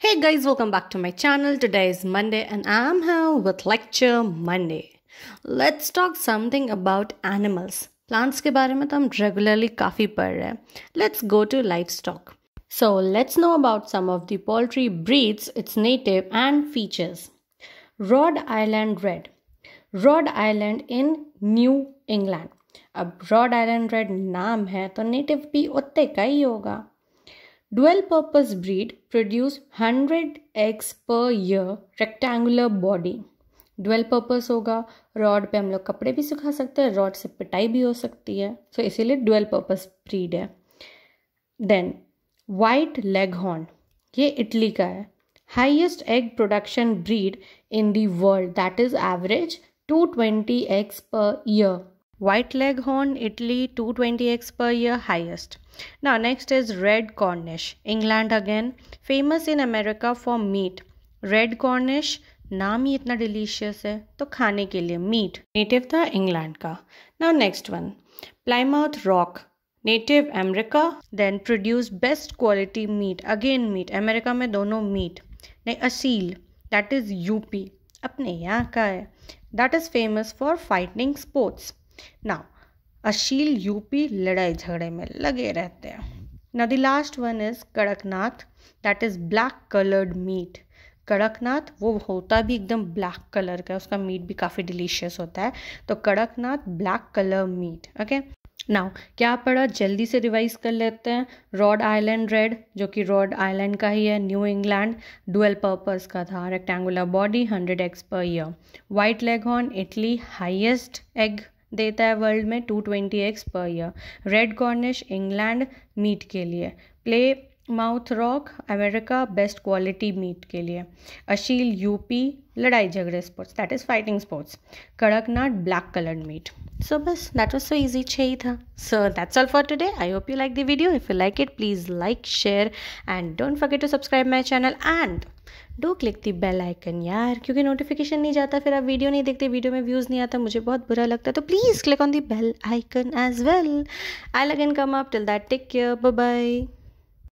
Hey guys, welcome back to my channel. Today is Monday and I'm here with Lecture Monday. Let's talk something about animals. Plants ke बारे mein तो regularly kafi पढ हैं. Let's go to livestock. So let's know about some of the poultry breeds, its native and features. Rhode Island Red. Rhode Island in New England. अब Rhode Island Red नाम है तो native भी उतने का ही होगा. Dual purpose breed produce hundred eggs per year rectangular body dual purpose होगा रॉड पे हम लोग कपड़े भी सुखा सकते हैं रॉड से पिटाई भी हो सकती है सो so, इसीलिए डुअल पर्पज ब्रीड है देन वाइट लेग हॉर्न ये इटली का है highest egg production breed in the world that is average two twenty eggs per year White Leghorn, Italy, 220x per year highest. Now, next is Red Cornish, England again, famous in America for meat. Red Cornish, नाम ही इतना delicious है तो खाने के लिए meat native था England का now next one Plymouth Rock native America then produce best quality meat again meat America में दोनों मीट नहीं असील दैट इज़ यूपी अपने यहाँ का है that is famous for fighting sports now Aseel UP लड़ाई झगड़े में लगे रहते हैं ना the last one is Kadaknath that is black coloured meat Kadaknath वो होता भी एकदम ब्लैक कलर का उसका मीट भी काफ़ी डिलीशियस होता है तो Kadaknath black colour meat okay now क्या पड़ा जल्दी से रिवाइज कर लेते हैं रॉड आइलैंड रेड जो कि रॉड आइलैंड का ही है न्यू इंग्लैंड डुअल पर्पस का था rectangular body hundred eggs per year white Leghorn Italy highest egg देता है वर्ल्ड में two twenty eggs per year red Cornish England meat के लिए Plymouth Rock America best quality meat के लिए अशील यूपी लड़ाई झगड़े sports that is fighting sports Kadaknath black coloured meat so बस दैट वॉज सो इजी ही था so that's all for today I hope you like the video if you like it please like share and don't forget to subscribe my channel and do click the bell icon यार क्योंकि notification नहीं जाता फिर आप video नहीं देखते video में views नहीं आता मुझे बहुत बुरा लगता है तो please click on the bell icon as well I'll again come up till that take care bye